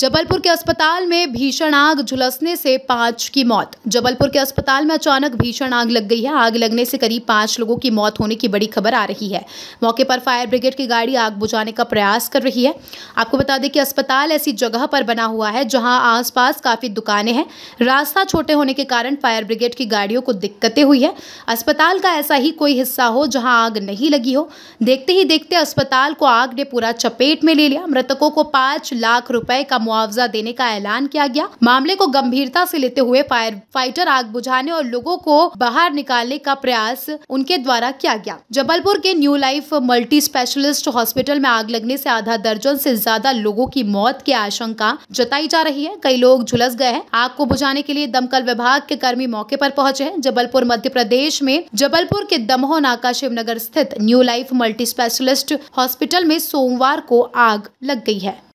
जबलपुर के अस्पताल में भीषण आग झुलसने से पांच की मौत जबलपुर के अस्पताल में अचानक भीषण आग लग गई है आग लगने से करीब पांच लोगों की मौत होने की बड़ी खबर आ रही है मौके पर फायर ब्रिगेड की गाड़ी आग बुझाने का प्रयास कर रही है आपको बता दें कि अस्पताल ऐसी जगह पर बना हुआ है जहाँ आसपास काफ़ी दुकानें हैं रास्ता छोटे होने के कारण फायर ब्रिगेड की गाड़ियों को दिक्कतें हुई है अस्पताल का ऐसा ही कोई हिस्सा हो जहाँ आग नहीं लगी हो देखते ही देखते अस्पताल को आग ने पूरा चपेट में ले लिया मृतकों को पांच लाख रुपए का मुआवजा देने का ऐलान किया गया मामले को गंभीरता से लेते हुए फायर फाइटर आग बुझाने और लोगों को बाहर निकालने का प्रयास उनके द्वारा किया गया जबलपुर के new life multi specialist hospital में आग लगने से आधा दर्जन से ज्यादा लोगों की मौत की आशंका जताई जा रही है कई लोग झुलस गए हैं आग को बुझाने के लिए दमकल विभाग के कर्मी मौके पर पहुंचे हैं जबलपुर मध्य प्रदेश में जबलपुर के दमोह नाका शिवनगर स्थित new life multi specialist hospital में सोमवार को आग लग गई है